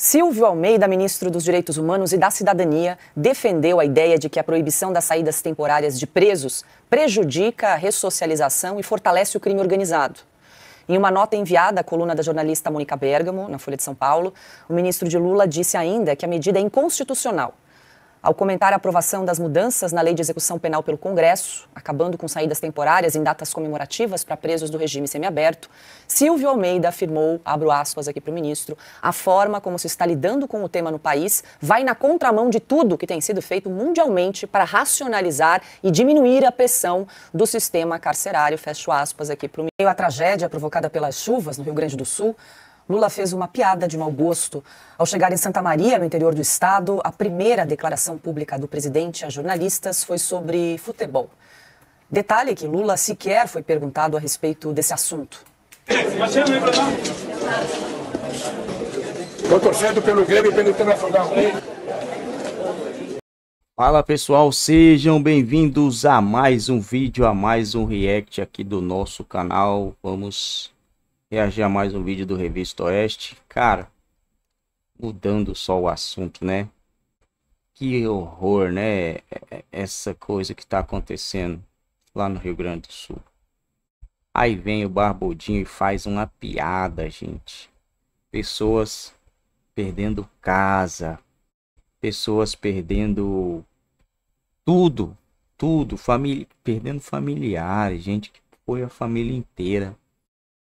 Silvio Almeida, ministro dos Direitos Humanos e da Cidadania, defendeu a ideia de que a proibição das saídas temporárias de presos prejudica a ressocialização e fortalece o crime organizado. Em uma nota enviada à coluna da jornalista Mônica Bergamo, na Folha de São Paulo, o ministro de Lula disse ainda que a medida é inconstitucional ao comentar a aprovação das mudanças na lei de execução penal pelo Congresso, acabando com saídas temporárias em datas comemorativas para presos do regime semiaberto, Silvio Almeida afirmou, abro aspas aqui para o ministro, a forma como se está lidando com o tema no país vai na contramão de tudo que tem sido feito mundialmente para racionalizar e diminuir a pressão do sistema carcerário. Fecho aspas aqui para o ministro. A tragédia provocada pelas chuvas no Rio Grande do Sul Lula fez uma piada de mau gosto ao chegar em Santa Maria, no interior do estado. A primeira declaração pública do presidente a jornalistas foi sobre futebol. Detalhe que Lula sequer foi perguntado a respeito desse assunto. Estou torcendo pelo Grêmio e pelo Internacional. Fala pessoal, sejam bem-vindos a mais um vídeo, a mais um react aqui do nosso canal. Vamos reagir a mais um vídeo do Revista Oeste. Cara, mudando só o assunto, né? Que horror, né? Essa coisa que tá acontecendo lá no Rio Grande do Sul. Aí vem o Barbudinho e faz uma piada, gente. Pessoas perdendo casa, pessoas perdendo tudo, tudo, família, perdendo familiares, gente que foi a família inteira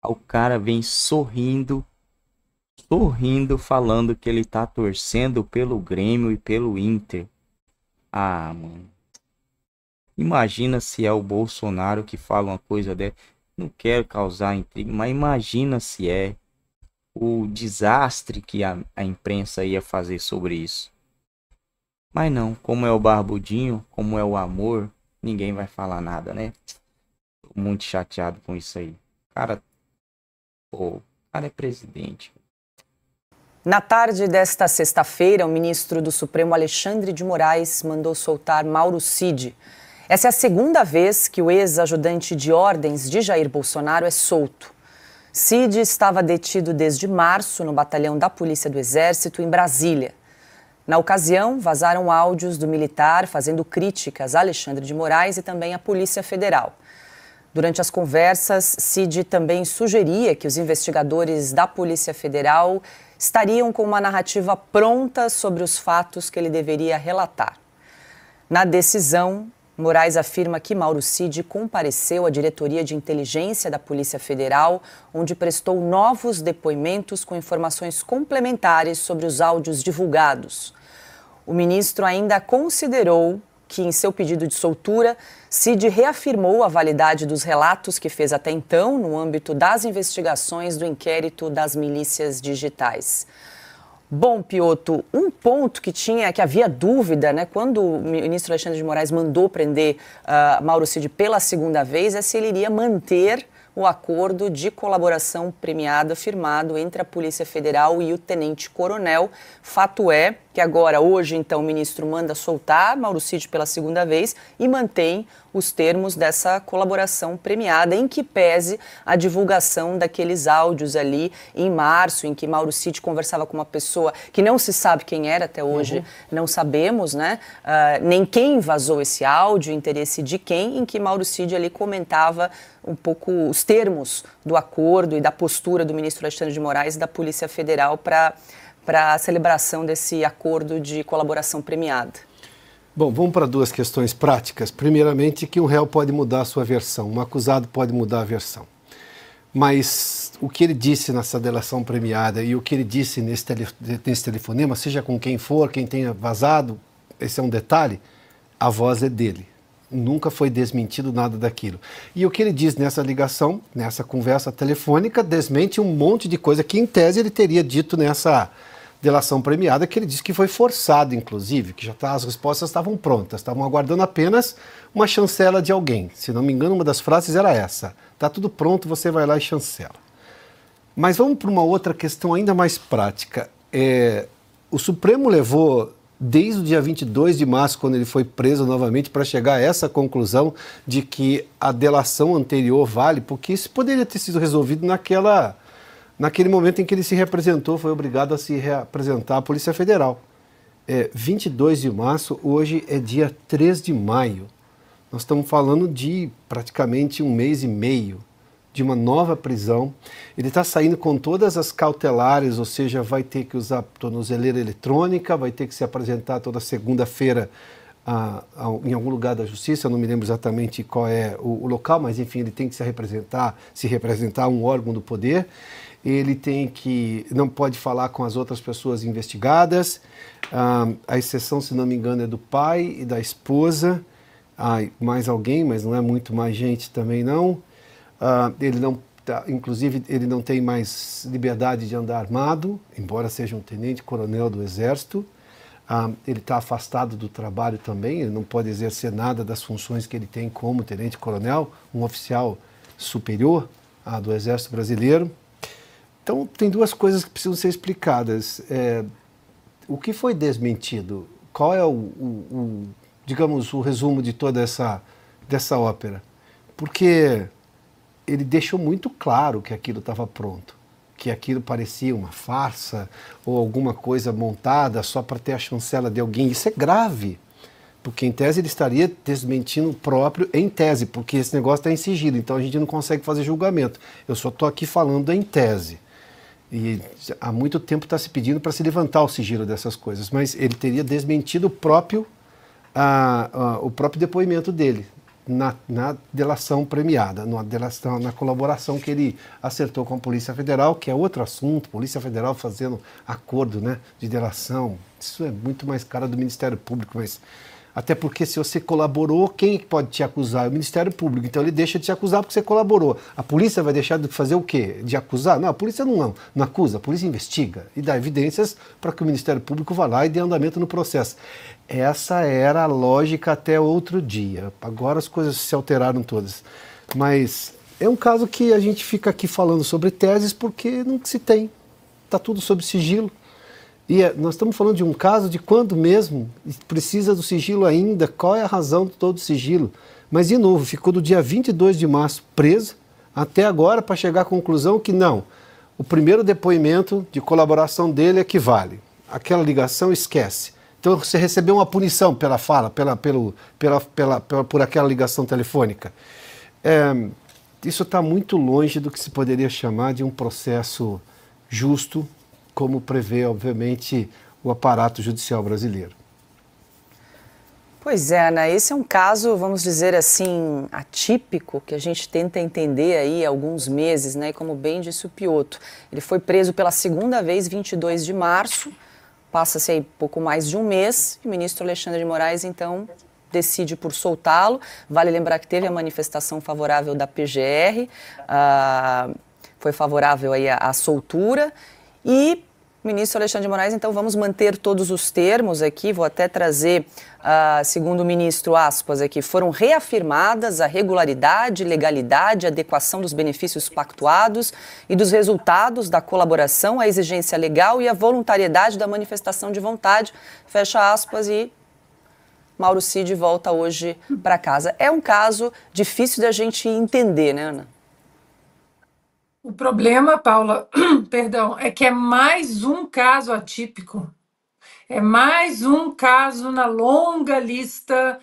o cara vem sorrindo, sorrindo, falando que ele tá torcendo pelo Grêmio e pelo Inter. Ah, mano. Imagina se é o Bolsonaro que fala uma coisa dessa. Não quero causar intriga, mas imagina se é o desastre que a, a imprensa ia fazer sobre isso. Mas não, como é o barbudinho, como é o amor, ninguém vai falar nada, né? Tô muito chateado com isso aí. Cara, Pô, o cara é presidente. Na tarde desta sexta-feira, o ministro do Supremo Alexandre de Moraes mandou soltar Mauro Cid. Essa é a segunda vez que o ex-ajudante de ordens de Jair Bolsonaro é solto. Cid estava detido desde março no batalhão da Polícia do Exército em Brasília. Na ocasião, vazaram áudios do militar fazendo críticas a Alexandre de Moraes e também à Polícia Federal. Durante as conversas, Cid também sugeria que os investigadores da Polícia Federal estariam com uma narrativa pronta sobre os fatos que ele deveria relatar. Na decisão, Moraes afirma que Mauro Cid compareceu à diretoria de inteligência da Polícia Federal, onde prestou novos depoimentos com informações complementares sobre os áudios divulgados. O ministro ainda considerou que, em seu pedido de soltura, Cid reafirmou a validade dos relatos que fez até então no âmbito das investigações do inquérito das milícias digitais. Bom, Pioto, um ponto que tinha, que havia dúvida, né, quando o ministro Alexandre de Moraes mandou prender uh, Mauro Cid pela segunda vez, é se ele iria manter o acordo de colaboração premiada firmado entre a Polícia Federal e o Tenente Coronel. Fato é que agora, hoje, então, o ministro manda soltar Mauro Cid pela segunda vez e mantém os termos dessa colaboração premiada, em que pese a divulgação daqueles áudios ali em março, em que Mauro Cid conversava com uma pessoa que não se sabe quem era até hoje, uhum. não sabemos, né? Uh, nem quem vazou esse áudio, interesse de quem, em que Mauro Cid ali comentava um pouco os termos do acordo e da postura do ministro Alexandre de Moraes e da Polícia Federal para a celebração desse acordo de colaboração premiada. Bom, vamos para duas questões práticas. Primeiramente, que um réu pode mudar a sua versão, um acusado pode mudar a versão. Mas o que ele disse nessa delação premiada e o que ele disse nesse, tele, nesse telefonema, seja com quem for, quem tenha vazado, esse é um detalhe, a voz é dele nunca foi desmentido nada daquilo. E o que ele diz nessa ligação, nessa conversa telefônica, desmente um monte de coisa que, em tese, ele teria dito nessa delação premiada, que ele disse que foi forçado, inclusive, que já tá, as respostas estavam prontas, estavam aguardando apenas uma chancela de alguém. Se não me engano, uma das frases era essa: está tudo pronto, você vai lá e chancela. Mas vamos para uma outra questão ainda mais prática. É, o Supremo levou desde o dia 22 de março, quando ele foi preso novamente, para chegar a essa conclusão de que a delação anterior vale, porque isso poderia ter sido resolvido naquela, naquele momento em que ele se representou, foi obrigado a se reapresentar à Polícia Federal. É, 22 de março, hoje é dia 3 de maio. Nós estamos falando de praticamente um mês e meio de uma nova prisão. Ele está saindo com todas as cautelares, ou seja, vai ter que usar tornozeleira eletrônica, vai ter que se apresentar toda segunda-feira ah, em algum lugar da justiça, eu não me lembro exatamente qual é o, o, local, mas enfim, ele tem que se representar, se representar um órgão do poder. Ele tem que não pode falar com as outras pessoas investigadas. Ah, a exceção, se não me engano, é do pai e da esposa. Ah, mais alguém, mas não é muito mais gente também não. Uh, ele não, tá, inclusive, ele não tem mais liberdade de andar armado, embora seja um tenente-coronel do Exército. Uh, ele está afastado do trabalho também, ele não pode exercer nada das funções que ele tem como tenente-coronel, um oficial superior uh, do Exército Brasileiro. Então, tem duas coisas que precisam ser explicadas. É, o que foi desmentido? Qual é o, o, o, digamos, o resumo de toda essa dessa ópera? Porque ele deixou muito claro que aquilo estava pronto, que aquilo parecia uma farsa ou alguma coisa montada só para ter a chancela de alguém. Isso é grave, porque em tese ele estaria desmentindo o próprio em tese, porque esse negócio está em sigilo, então a gente não consegue fazer julgamento. Eu só estou aqui falando em tese. E há muito tempo está se pedindo para se levantar o sigilo dessas coisas, mas ele teria desmentido o próprio, ah, ah, o próprio depoimento dele na, na, delação premiada, na, delação, na colaboração que ele acertou com a Polícia Federal, que é outro assunto, Polícia Federal fazendo acordo né, de delação. Isso é muito mais cara do Ministério Público, mas até porque se você colaborou, quem é pode te acusar? É o Ministério Público. Então ele deixa de te acusar porque você colaborou. A polícia vai deixar de fazer o quê? De acusar? Não, a polícia não, não acusa, a polícia investiga e dá evidências para que o Ministério Público vá lá e dê andamento no processo. Essa era a lógica até outro dia. Agora as coisas se alteraram todas. Mas é um caso que a gente fica aqui falando sobre teses porque não se tem. Está tudo sob sigilo. E eh, nós estamos falando de um caso de quando mesmo precisa do sigilo ainda, qual é a razão de todo o sigilo. Mas, de novo, ficou do dia 22 de março preso até agora para chegar à conclusão que não. O primeiro depoimento de colaboração dele é que vale. Aquela ligação esquece. Então você recebeu uma punição pela fala, pela, pelo, pela, pela, pela por aquela ligação telefônica. É, isso está muito longe do que se poderia chamar de um processo justo, como prevê, obviamente, o aparato judicial brasileiro. Pois é, Ana, esse é um caso, vamos dizer assim, atípico, que a gente tenta entender aí há alguns meses, né? E como bem disse o Pioto, ele foi preso pela segunda vez, 22 de março, passa-se aí pouco mais de um mês, e o ministro Alexandre de Moraes, então, decide por soltá-lo. Vale lembrar que teve a manifestação favorável da PGR, ah, foi favorável aí à soltura, e Ministro Alexandre de Moraes, então vamos manter todos os termos aqui. Vou até trazer, uh, segundo o ministro, aspas aqui. Foram reafirmadas a regularidade, legalidade, adequação dos benefícios pactuados e dos resultados da colaboração, a exigência legal e a voluntariedade da manifestação de vontade. Fecha aspas e Mauro Cid volta hoje para casa. É um caso difícil da gente entender, né, Ana? O problema, Paula, perdão, é que é mais um caso atípico. É mais um caso na longa lista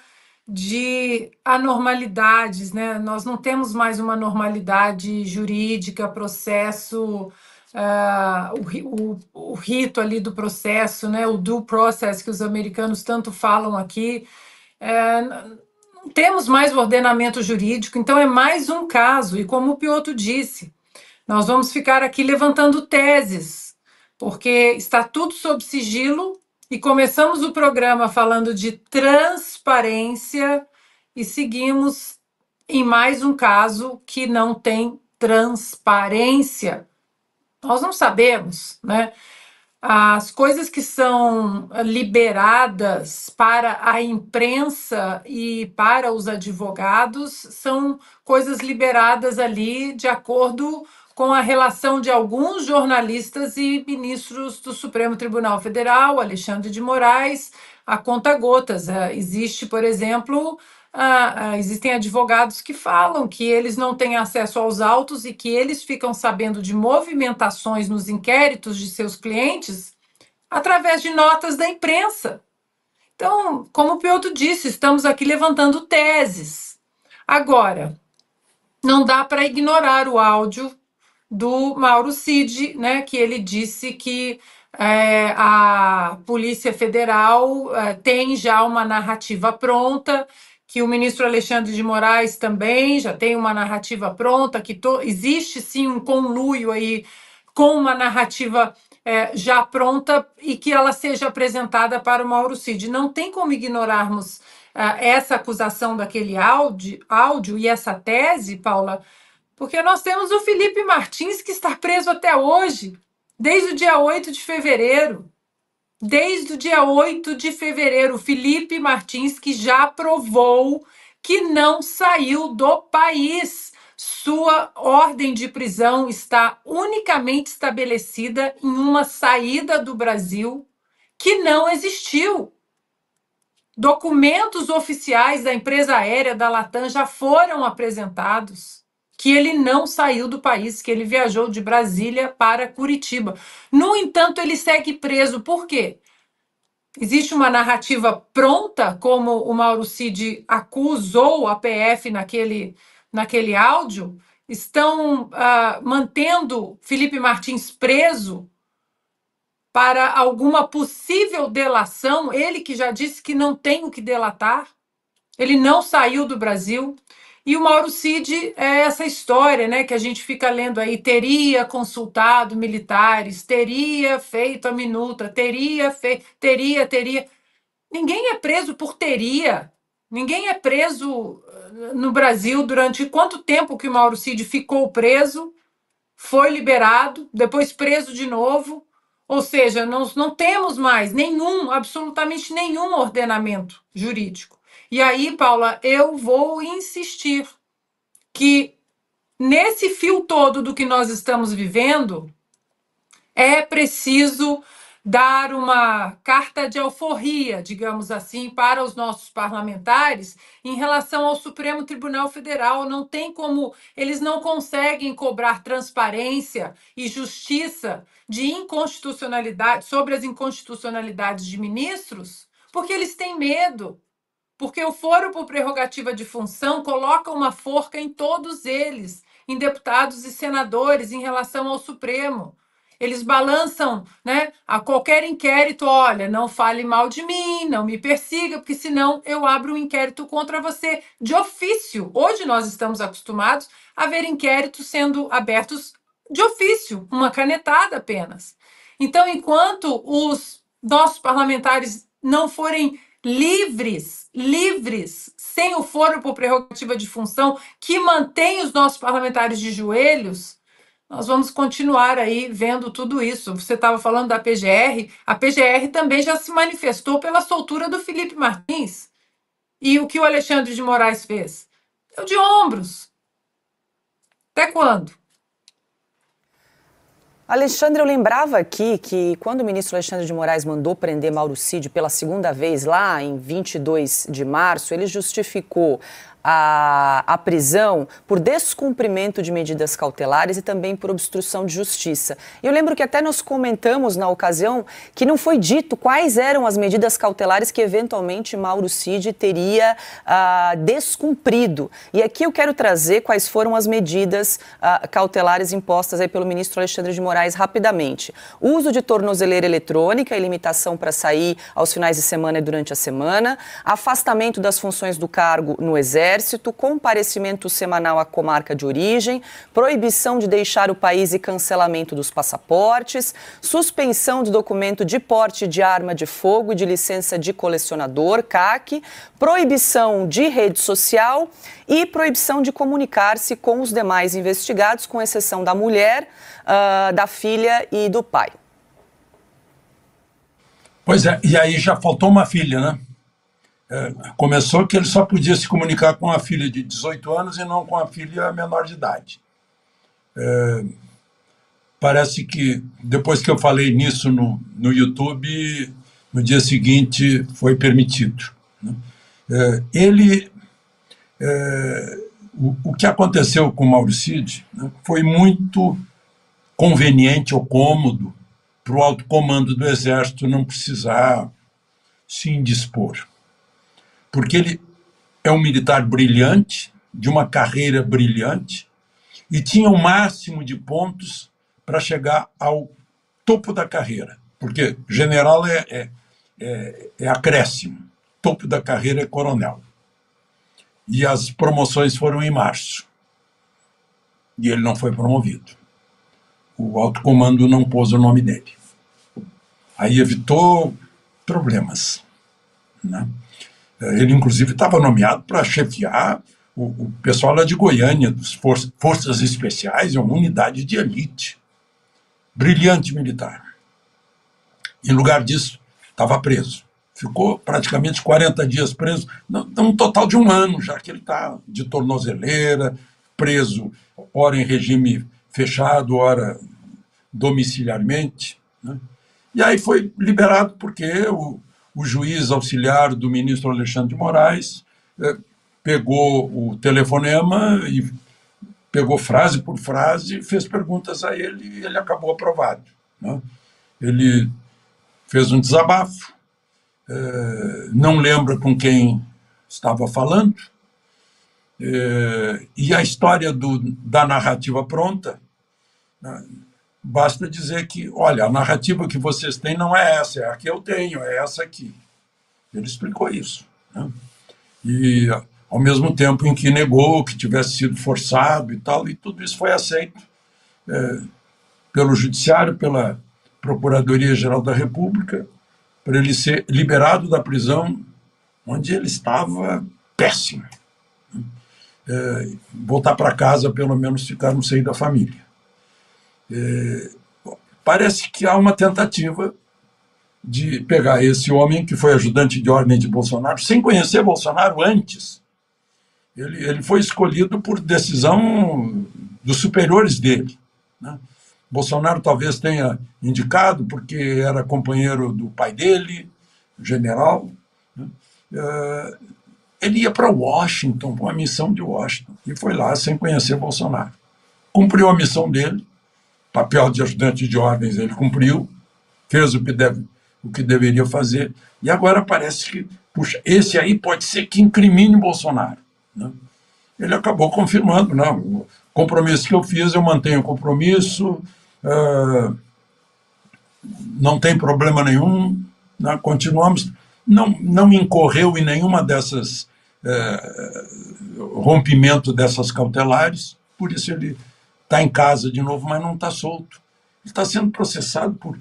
de anormalidades, né? Nós não temos mais uma normalidade jurídica, processo, uh, o, o, o, rito ali do processo, né? O due process que os americanos tanto falam aqui. É, não temos mais o ordenamento jurídico, então é mais um caso, e como o Pioto disse nós vamos ficar aqui levantando teses, porque está tudo sob sigilo e começamos o programa falando de transparência e seguimos em mais um caso que não tem transparência. Nós não sabemos, né? As coisas que são liberadas para a imprensa e para os advogados são coisas liberadas ali de acordo com a relação de alguns jornalistas e ministros do Supremo Tribunal Federal, Alexandre de Moraes, a conta gotas. Ah, existe, por exemplo, ah, ah, existem advogados que falam que eles não têm acesso aos autos e que eles ficam sabendo de movimentações nos inquéritos de seus clientes através de notas da imprensa. Então, como o Piotr disse, estamos aqui levantando teses. Agora, não dá para ignorar o áudio do Mauro Cid, né, que ele disse que é, a Polícia Federal é, tem já uma narrativa pronta, que o ministro Alexandre de Moraes também já tem uma narrativa pronta, que existe sim um conluio aí com uma narrativa é, já pronta e que ela seja apresentada para o Mauro Cid. Não tem como ignorarmos é, essa acusação daquele áudio, áudio e essa tese, Paula, porque nós temos o Felipe Martins, que está preso até hoje, desde o dia 8 de fevereiro. Desde o dia 8 de fevereiro, Felipe Martins, que já provou que não saiu do país. Sua ordem de prisão está unicamente estabelecida em uma saída do Brasil que não existiu. Documentos oficiais da empresa aérea da Latam já foram apresentados que ele não saiu do país, que ele viajou de Brasília para Curitiba. No entanto, ele segue preso. Por quê? Existe uma narrativa pronta, como o Mauro Cid acusou a PF naquele, naquele áudio, estão uh, mantendo Felipe Martins preso para alguma possível delação, ele que já disse que não tem o que delatar, ele não saiu do Brasil, e o Mauro Cid é essa história, né, que a gente fica lendo aí, teria consultado militares, teria feito a minuta, teria feito, teria, teria. Ninguém é preso por teria. Ninguém é preso eh, no Brasil durante quanto tempo que o Mauro Cid ficou preso, foi liberado, depois preso de novo. Ou seja, nós não temos mais nenhum, absolutamente nenhum ordenamento jurídico. E aí, Paula, eu vou insistir que nesse fio todo do que nós estamos vivendo, é preciso dar uma carta de alforria, digamos assim, para os nossos parlamentares em relação ao Supremo Tribunal Federal. Não tem como, eles não conseguem cobrar transparência e justiça de inconstitucionalidade sobre as inconstitucionalidades de ministros, porque eles têm medo porque o foro por prerrogativa de função coloca uma forca em todos eles, em deputados e senadores, em relação ao Supremo. Eles balançam né, a qualquer inquérito: olha, não fale mal de mim, não me persiga, porque senão eu abro um inquérito contra você de ofício. Hoje nós estamos acostumados a ver inquéritos sendo abertos de ofício, uma canetada apenas. Então, enquanto os nossos parlamentares não forem livres, livres, sem o foro por prerrogativa de função, que mantém os nossos parlamentares de joelhos, nós vamos continuar aí vendo tudo isso. Você estava falando da PGR, a PGR também já se manifestou pela soltura do Felipe Martins. E o que o Alexandre de Moraes fez? Deu de ombros. Até quando? Alexandre, eu lembrava aqui que quando o ministro Alexandre de Moraes mandou prender Mauro Cid pela segunda vez lá em 22 de março, ele justificou a prisão por descumprimento de medidas cautelares e também por obstrução de justiça. Eu lembro que até nós comentamos na ocasião que não foi dito quais eram as medidas cautelares que eventualmente Mauro Cid teria ah, descumprido. E aqui eu quero trazer quais foram as medidas ah, cautelares impostas aí pelo ministro Alexandre de Moraes rapidamente. Uso de tornozeleira eletrônica e limitação para sair aos finais de semana e durante a semana, afastamento das funções do cargo no exército, Exército, comparecimento semanal à comarca de origem, proibição de deixar o país e cancelamento dos passaportes, suspensão do documento de porte de arma de fogo e de licença de colecionador, CAC, proibição de rede social e proibição de comunicar-se com os demais investigados, com exceção da mulher, uh, da filha e do pai. Pois é, e aí já faltou uma filha, né? começou que ele só podia se comunicar com a filha de 18 anos e não com a filha menor de idade. É, parece que depois que eu falei nisso no, no YouTube, no dia seguinte foi permitido. Né? É, ele. É, o, o, que aconteceu com o Mauricide né, foi muito conveniente ou cômodo para o alto comando do Exército não precisar se indispor porque ele é um militar brilhante, de uma carreira brilhante, e tinha o um máximo de pontos para chegar ao topo da carreira, porque general é, é, é, é acréscimo, topo da carreira é coronel. E as promoções foram em março, e ele não foi promovido. O alto comando não pôs o nome dele. Aí evitou problemas. Né? Ele, inclusive, estava nomeado para chefiar o, o, pessoal lá de Goiânia, dos for Forças Especiais, é uma unidade de elite. Brilhante militar. Em lugar disso, estava preso. Ficou praticamente 40 dias preso, um total de um ano, já que ele está de tornozeleira, preso, ora em regime fechado, ora domiciliarmente. Né? E aí foi liberado porque o, o juiz auxiliar do ministro Alexandre de Moraes eh, pegou o telefonema e pegou frase por frase, fez perguntas a ele e ele acabou aprovado. Né? Ele fez um desabafo, eh, não lembra com quem estava falando, eh, e a história do, da narrativa pronta. Né? Basta dizer que, olha, a narrativa que vocês têm não é essa, é a que eu tenho, é essa aqui. Ele explicou isso. Né? E, ao mesmo tempo em que negou que tivesse sido forçado e tal, e tudo isso foi aceito é, pelo Judiciário, pela Procuradoria-Geral da República, para ele ser liberado da prisão onde ele estava péssimo. Né? É, voltar para casa, pelo menos ficar no seio da família. É, parece que há uma tentativa de pegar esse homem que foi ajudante de ordem de Bolsonaro, sem conhecer Bolsonaro antes. Ele, ele foi escolhido por decisão dos superiores dele. Né? Bolsonaro talvez tenha indicado porque era companheiro do pai dele, general. Né? É, ele ia para Washington, com a missão de Washington, e foi lá sem conhecer Bolsonaro. Cumpriu a missão dele, papel de ajudante de ordens ele cumpriu, fez o que, deve, o que deveria fazer, e agora parece que, puxa, esse aí pode ser que incrimine Bolsonaro. Né? Ele acabou confirmando, não, o compromisso que eu fiz, eu mantenho o compromisso, uh, não tem problema nenhum, né? continuamos, não, não incorreu em nenhuma dessas, uh, rompimento dessas cautelares, por isso ele está em casa de novo, mas não está solto. Ele está sendo processado por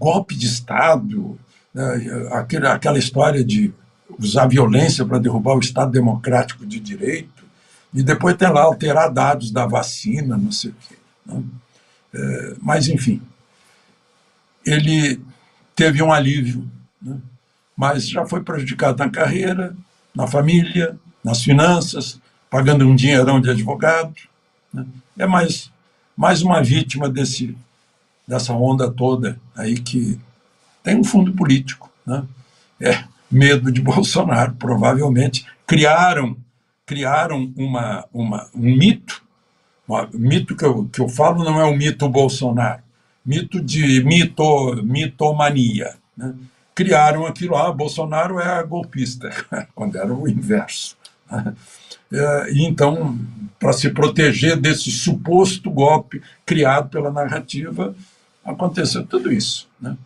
golpe de Estado, né, aquela história de usar violência para derrubar o Estado Democrático de Direito, e depois ter lá alterar dados da vacina, não sei o quê. Né? É, mas, enfim, ele teve um alívio, né? mas já foi prejudicado na carreira, na família, nas finanças, pagando um dinheirão de advogado. Né? é mais, mais uma vítima desse, dessa onda toda aí que tem um fundo político, né? É medo de Bolsonaro, provavelmente criaram criaram uma, uma um mito, um mito que eu, que eu falo não é um mito Bolsonaro, mito de mito, mitomania, né? criaram aquilo, ah, Bolsonaro é golpista, quando era o inverso. Né? É, e então, para se proteger desse suposto golpe criado pela narrativa, aconteceu tudo isso. Né?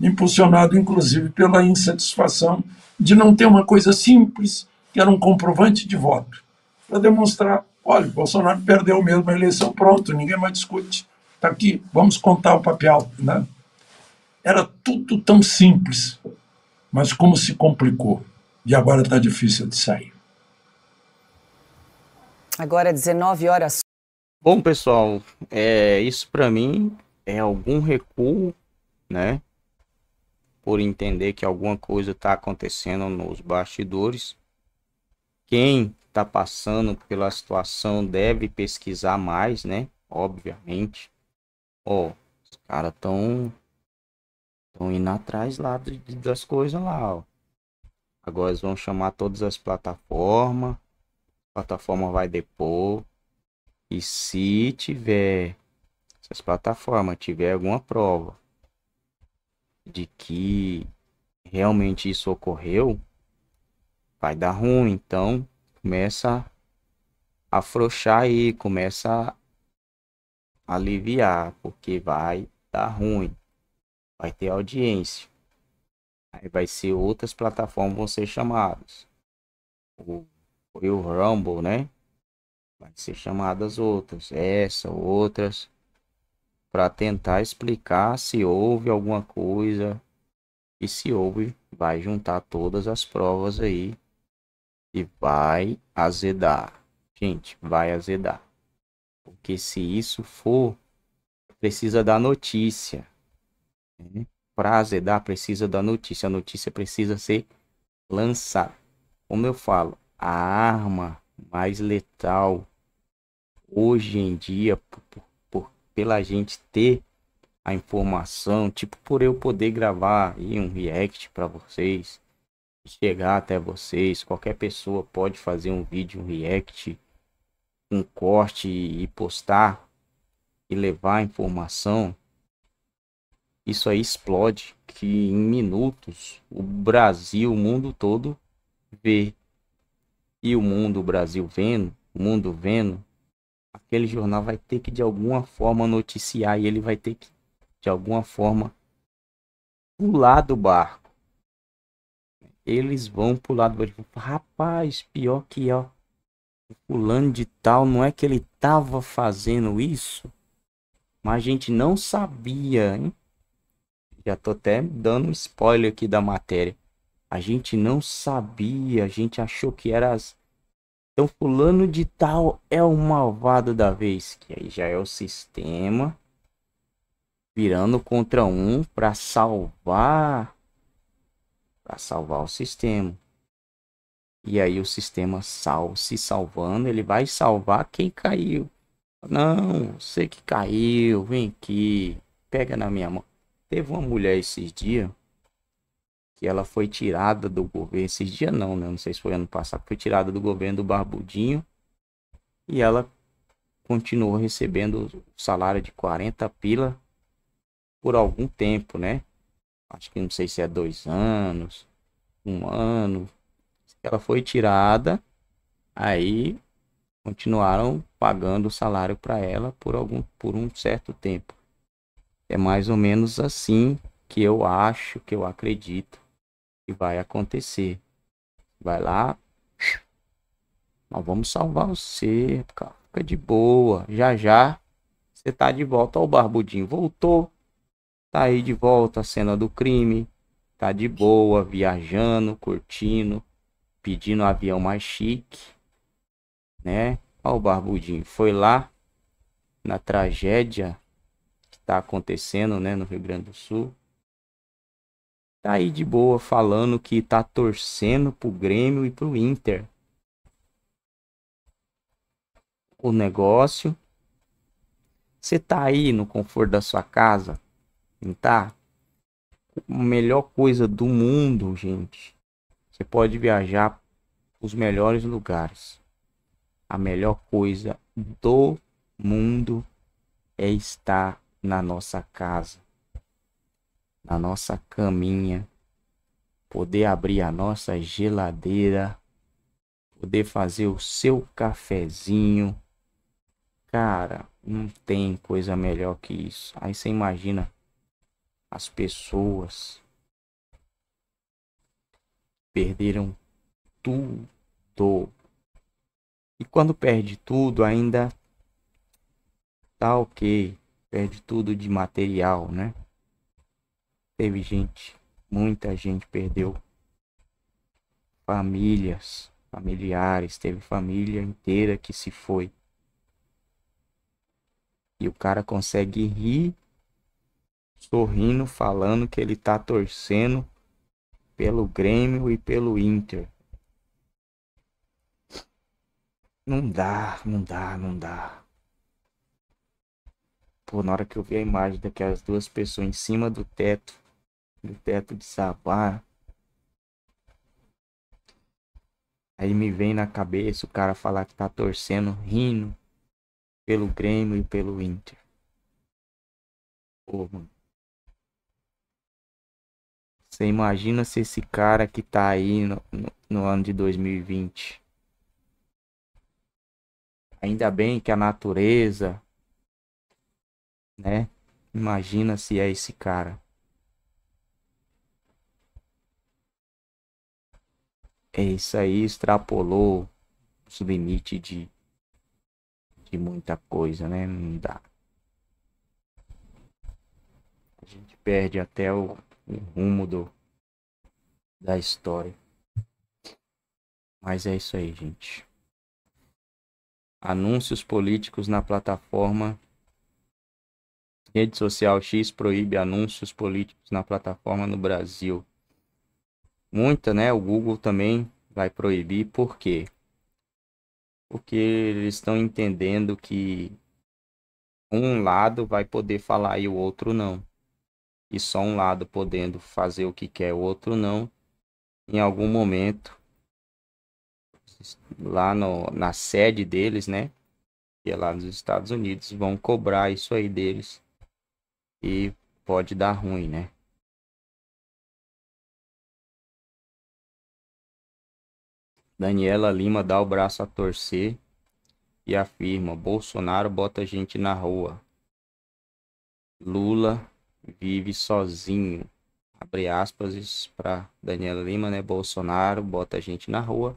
Impulsionado, inclusive, pela insatisfação de não ter uma coisa simples, que era um comprovante de voto, para demonstrar: olha, Bolsonaro perdeu mesmo a eleição, pronto, ninguém mais discute, está aqui, vamos contar o papel. Né? Era tudo tão simples, mas como se complicou, e agora está difícil de sair. Agora 19 é horas. Bom, pessoal, é, isso para mim é algum recuo, né? Por entender que alguma coisa está acontecendo nos bastidores. Quem está passando pela situação deve pesquisar mais, né? Obviamente. Ó, oh, os caras estão indo atrás lá das coisas lá, ó. Agora eles vão chamar todas as plataformas, plataforma vai depor. E se tiver, se as plataformas tiver alguma prova de que realmente isso ocorreu, vai dar ruim. Então, começa a afrouxar aí, começa a aliviar, porque vai dar ruim. Vai ter audiência. Aí vai ser outras plataformas vão ser chamadas. O Royal Rumble, né? Vai ser chamadas outras, essa, outras, para tentar explicar se houve alguma coisa e se houve, vai juntar todas as provas aí e vai azedar. Gente, vai azedar. Porque se isso for, precisa da notícia. Né? Para azedar, precisa da notícia. A notícia precisa ser lançada. Como eu falo, a arma mais letal hoje em dia, por, por, pela gente ter a informação, tipo por eu poder gravar e um react para vocês, chegar até vocês, qualquer pessoa pode fazer um vídeo, um react, um corte e postar e levar a informação. Isso aí explode que em minutos o Brasil, o mundo todo vê e o mundo, o Brasil vendo, o mundo vendo, aquele jornal vai ter que de alguma forma noticiar e ele vai ter que de alguma forma pular do barco. Eles vão pular do barco. Rapaz, pior que ó, o fulano de tal, não é que ele tava fazendo isso, mas a gente não sabia, hein? Já tô até dando um spoiler aqui da matéria a gente não sabia, a gente achou que era Então fulano de tal é o malvado da vez, que aí já é o sistema virando contra um para salvar para salvar o sistema. E aí o sistema sal se salvando, ele vai salvar quem caiu. Não, você que caiu, vem aqui, pega na minha mão. Teve uma mulher esses dias que ela foi tirada do governo, esses dias não, né? Não sei se foi ano passado, foi tirada do governo do Barbudinho e ela continuou recebendo salário de 40 pila por algum tempo, né? Acho que não sei se é dois anos, um ano. Ela foi tirada, aí continuaram pagando o salário para ela por algum por um certo tempo. É mais ou menos assim que eu acho, que eu acredito que vai acontecer. Vai lá. Nós vamos salvar você, Fica de boa. Já já você tá de volta. Ó, o Barbudinho voltou. Tá aí de volta a cena do crime. Tá de boa, viajando, curtindo, pedindo um avião mais chique. Né? Ó, o Barbudinho foi lá na tragédia que tá acontecendo, né, no Rio Grande do Sul tá aí de boa falando que tá torcendo pro Grêmio e pro Inter. O negócio. Você tá aí no conforto da sua casa, tá? A melhor coisa do mundo, gente. Você pode viajar os melhores lugares. A melhor coisa do mundo é estar na nossa casa na nossa caminha, poder abrir a nossa geladeira, poder fazer o seu cafezinho. Cara, não tem coisa melhor que isso. Aí você imagina as pessoas perderam tudo. E quando perde tudo, ainda tá ok. Perde tudo de material, né? Teve gente, muita gente perdeu famílias, familiares, teve família inteira que se foi. E o cara consegue rir, sorrindo, falando que ele tá torcendo pelo Grêmio e pelo Inter. Não dá, não dá, não dá. Pô, na hora que eu vi a imagem daquelas duas pessoas em cima do teto, do teto de Sabá. Ah. Aí me vem na cabeça o cara falar que tá torcendo, rindo pelo Grêmio e pelo Inter. Pô, mano. Você imagina se esse cara que tá aí no, no, no ano de 2020. Ainda bem que a natureza, né? Imagina se é esse cara. É isso aí, extrapolou os limites de, de muita coisa, né? Não dá. A gente perde até o, o rumo do, da história. Mas é isso aí, gente. Anúncios políticos na plataforma. Rede social X proíbe anúncios políticos na plataforma no Brasil. Muita, né? O Google também vai proibir, por quê? Porque eles estão entendendo que um lado vai poder falar e o outro não. E só um lado podendo fazer o que quer, o outro não. Em algum momento, lá no, na sede deles, né? Que é lá nos Estados Unidos, vão cobrar isso aí deles. E pode dar ruim, né? Daniela Lima dá o braço a torcer e afirma: Bolsonaro bota gente na rua. Lula vive sozinho. Abre aspas para Daniela Lima, né? Bolsonaro bota gente na rua.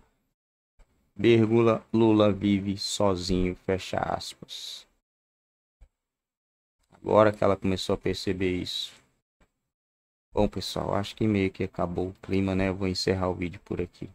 Vírgula, Lula vive sozinho, fecha aspas. Agora que ela começou a perceber isso. Bom, pessoal, acho que meio que acabou o clima, né? Eu vou encerrar o vídeo por aqui.